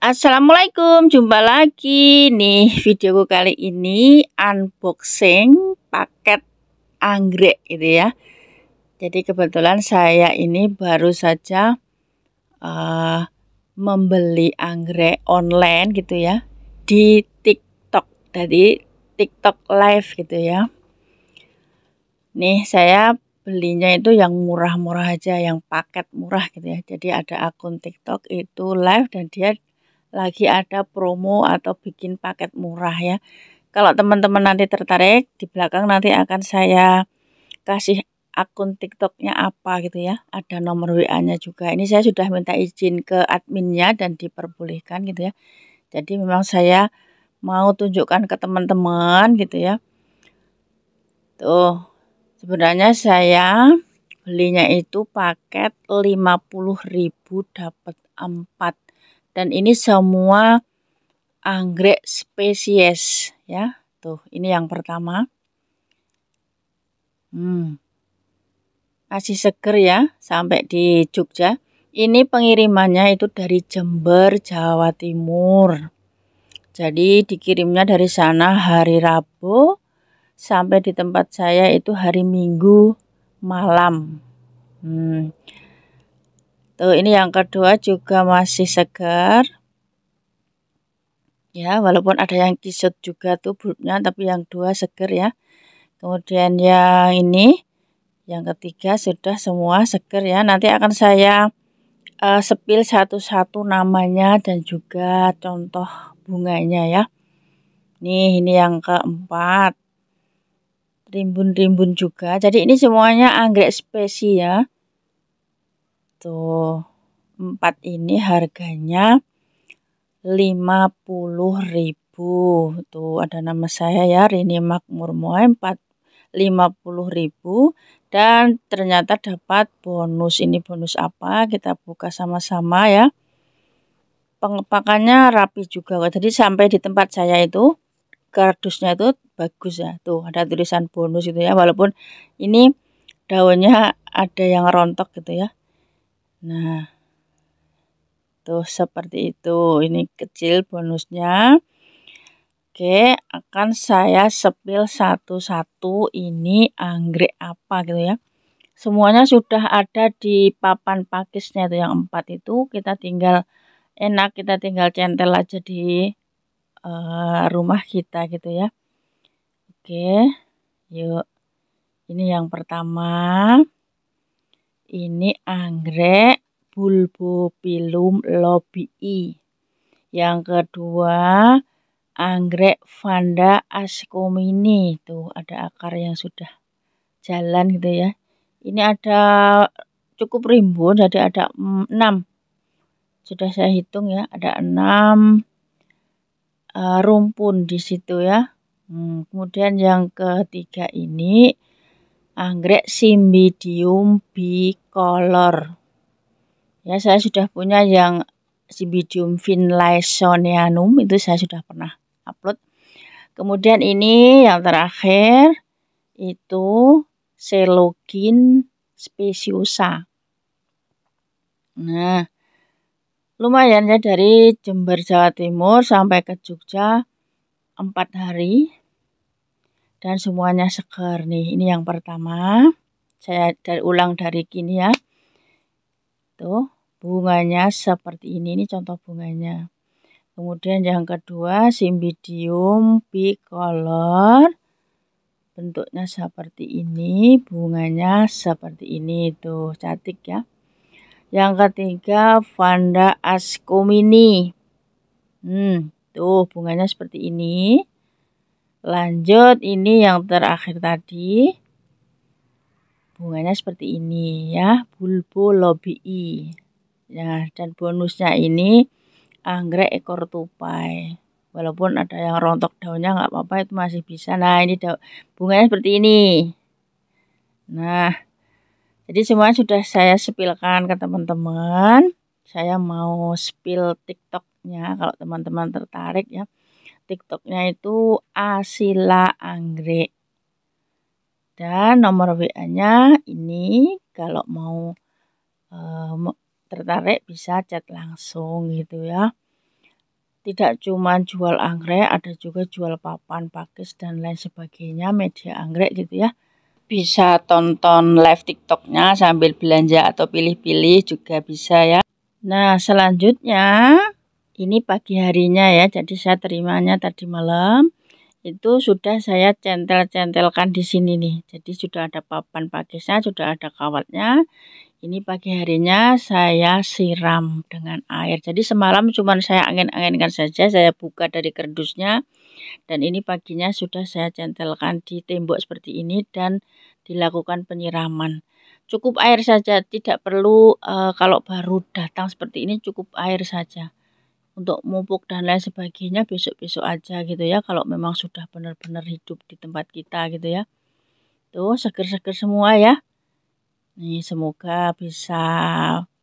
Assalamualaikum, jumpa lagi nih videoku kali ini unboxing paket anggrek gitu ya. Jadi kebetulan saya ini baru saja uh, membeli anggrek online gitu ya di TikTok. Jadi TikTok live gitu ya. Nih saya belinya itu yang murah-murah aja, yang paket murah gitu ya. Jadi ada akun TikTok itu live dan dia lagi ada promo atau bikin paket murah ya. Kalau teman-teman nanti tertarik, di belakang nanti akan saya kasih akun TikToknya apa gitu ya. Ada nomor WA-nya juga. Ini saya sudah minta izin ke adminnya dan diperbolehkan gitu ya. Jadi memang saya mau tunjukkan ke teman-teman gitu ya. Tuh, sebenarnya saya belinya itu paket 50.000 dapat 4 dan ini semua anggrek spesies ya tuh ini yang pertama hmm, masih seger ya sampai di Jogja ini pengirimannya itu dari Jember Jawa Timur jadi dikirimnya dari sana hari Rabu sampai di tempat saya itu hari Minggu malam hmm, Tuh, ini yang kedua juga masih segar. Ya, walaupun ada yang kisut juga tuh bulbnya, tapi yang dua segar ya. Kemudian yang ini, yang ketiga sudah semua segar ya. Nanti akan saya uh, sepil satu-satu namanya dan juga contoh bunganya ya. Nih, ini yang keempat. Rimbun-rimbun juga. Jadi ini semuanya anggrek spesies ya gitu. empat ini harganya ribu Tuh ada nama saya ya Rini Makmur Moe puluh ribu dan ternyata dapat bonus. Ini bonus apa? Kita buka sama-sama ya. Pengepakannya rapi juga. Jadi sampai di tempat saya itu kardusnya itu bagus ya. Tuh ada tulisan bonus itu ya. Walaupun ini daunnya ada yang rontok gitu ya. Nah, tuh seperti itu. Ini kecil bonusnya. Oke, akan saya sepil satu-satu ini anggrek apa gitu ya. Semuanya sudah ada di papan pakisnya itu yang empat itu. Kita tinggal enak, kita tinggal centel aja di uh, rumah kita gitu ya. Oke, yuk. Ini yang pertama ini anggrek Bulbopilum lobii Yang kedua, anggrek Vanda ascomini. Tuh, ada akar yang sudah jalan gitu ya. Ini ada cukup rimbun, jadi ada enam Sudah saya hitung ya, ada enam uh, rumpun di situ ya. Hmm, kemudian yang ketiga ini anggrek simbidium bicolor. Ya, saya sudah punya yang simbidium finlaysonianum itu saya sudah pernah upload. Kemudian ini yang terakhir itu Selogin speciosa. Nah, lumayan ya dari Jember Jawa Timur sampai ke Jogja empat hari dan semuanya segar nih. Ini yang pertama. Saya dari ulang dari kini ya. Tuh, bunganya seperti ini. Ini contoh bunganya. Kemudian yang kedua, Simbidium bicolor. Bentuknya seperti ini, bunganya seperti ini. Tuh, cantik ya. Yang ketiga, Vanda ascomini. Hmm, tuh bunganya seperti ini. Lanjut ini yang terakhir tadi. Bunganya seperti ini ya, bulbolobii. ya nah, dan bonusnya ini anggrek ekor tupai. Walaupun ada yang rontok daunnya nggak apa-apa itu masih bisa. Nah, ini daun bunganya seperti ini. Nah, jadi semuanya sudah saya sepilkan ke teman-teman. Saya mau spill TikToknya kalau teman-teman tertarik ya. TikToknya itu Asila Anggrek. Dan nomor WA-nya ini kalau mau eh, tertarik bisa chat langsung gitu ya. Tidak cuma jual anggrek, ada juga jual papan, pakis dan lain sebagainya, media anggrek gitu ya. Bisa tonton live TikToknya sambil belanja atau pilih-pilih juga bisa ya. Nah, selanjutnya ini pagi harinya ya, jadi saya terimanya tadi malam. Itu sudah saya centel-centelkan di sini nih. Jadi sudah ada papan pakisnya, sudah ada kawatnya. Ini pagi harinya saya siram dengan air. Jadi semalam cuma saya angin-anginkan saja, saya buka dari kerdusnya. Dan ini paginya sudah saya centelkan di tembok seperti ini dan dilakukan penyiraman cukup air saja tidak perlu e, kalau baru datang seperti ini cukup air saja untuk mupuk dan lain sebagainya besok-besok aja gitu ya kalau memang sudah benar-benar hidup di tempat kita gitu ya tuh seger-seger semua ya nih semoga bisa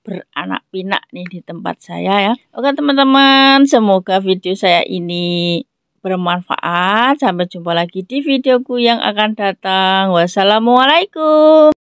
beranak pinak nih di tempat saya ya oke teman-teman semoga video saya ini bermanfaat sampai jumpa lagi di videoku yang akan datang wassalamualaikum